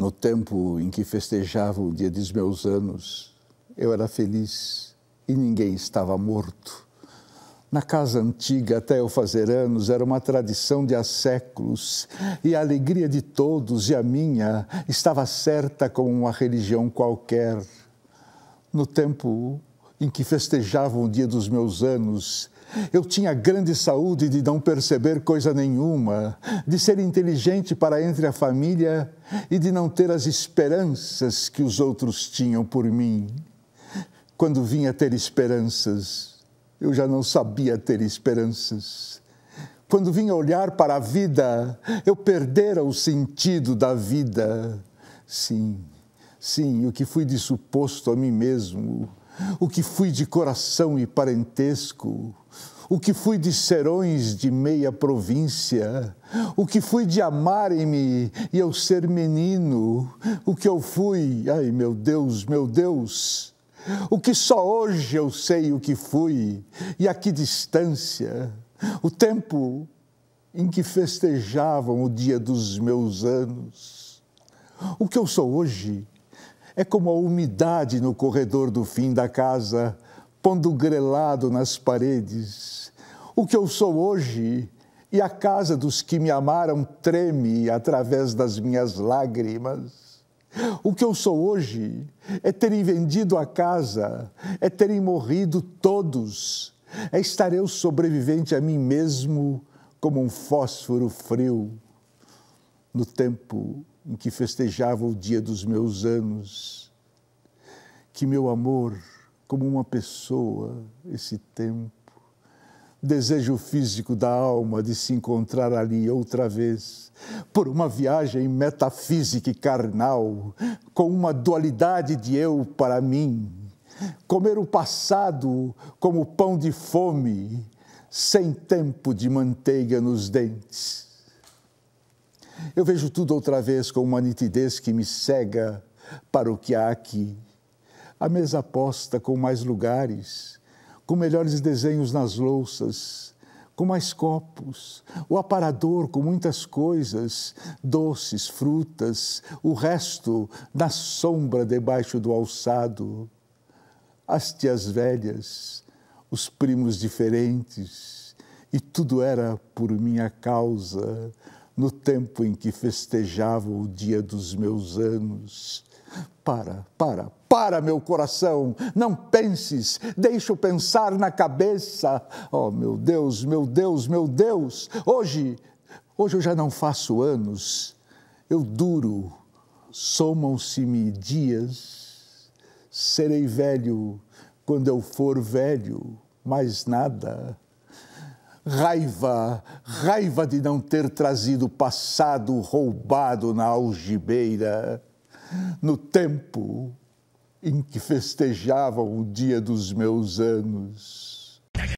No tempo em que festejava o dia dos meus anos, eu era feliz e ninguém estava morto. Na casa antiga, até eu fazer anos, era uma tradição de há séculos, e a alegria de todos e a minha estava certa como uma religião qualquer. No tempo em que festejavam o dia dos meus anos. Eu tinha grande saúde de não perceber coisa nenhuma, de ser inteligente para entre a família e de não ter as esperanças que os outros tinham por mim. Quando vinha ter esperanças, eu já não sabia ter esperanças. Quando vinha olhar para a vida, eu perdera o sentido da vida. Sim, sim, o que fui de suposto a mim mesmo, o que fui de coração e parentesco, o que fui de serões de meia província, o que fui de amarem-me e eu ser menino, o que eu fui, ai meu Deus, meu Deus, o que só hoje eu sei o que fui e a que distância, o tempo em que festejavam o dia dos meus anos, o que eu sou hoje é como a umidade no corredor do fim da casa, pondo grelado nas paredes. O que eu sou hoje e a casa dos que me amaram treme através das minhas lágrimas. O que eu sou hoje é terem vendido a casa, é terem morrido todos, é estar eu sobrevivente a mim mesmo como um fósforo frio. No tempo em que festejava o dia dos meus anos, que meu amor, como uma pessoa, esse tempo, desejo físico da alma de se encontrar ali outra vez, por uma viagem metafísica e carnal, com uma dualidade de eu para mim, comer o passado como pão de fome, sem tempo de manteiga nos dentes eu vejo tudo outra vez com uma nitidez que me cega para o que há aqui. A mesa posta com mais lugares, com melhores desenhos nas louças, com mais copos, o aparador com muitas coisas, doces, frutas, o resto na sombra debaixo do alçado. As tias velhas, os primos diferentes, e tudo era por minha causa, no tempo em que festejava o dia dos meus anos. Para, para, para, meu coração, não penses, deixa eu pensar na cabeça. Oh, meu Deus, meu Deus, meu Deus, hoje, hoje eu já não faço anos, eu duro, somam-se-me dias, serei velho quando eu for velho, mais nada. Raiva, raiva de não ter trazido o passado roubado na algibeira, no tempo em que festejavam o dia dos meus anos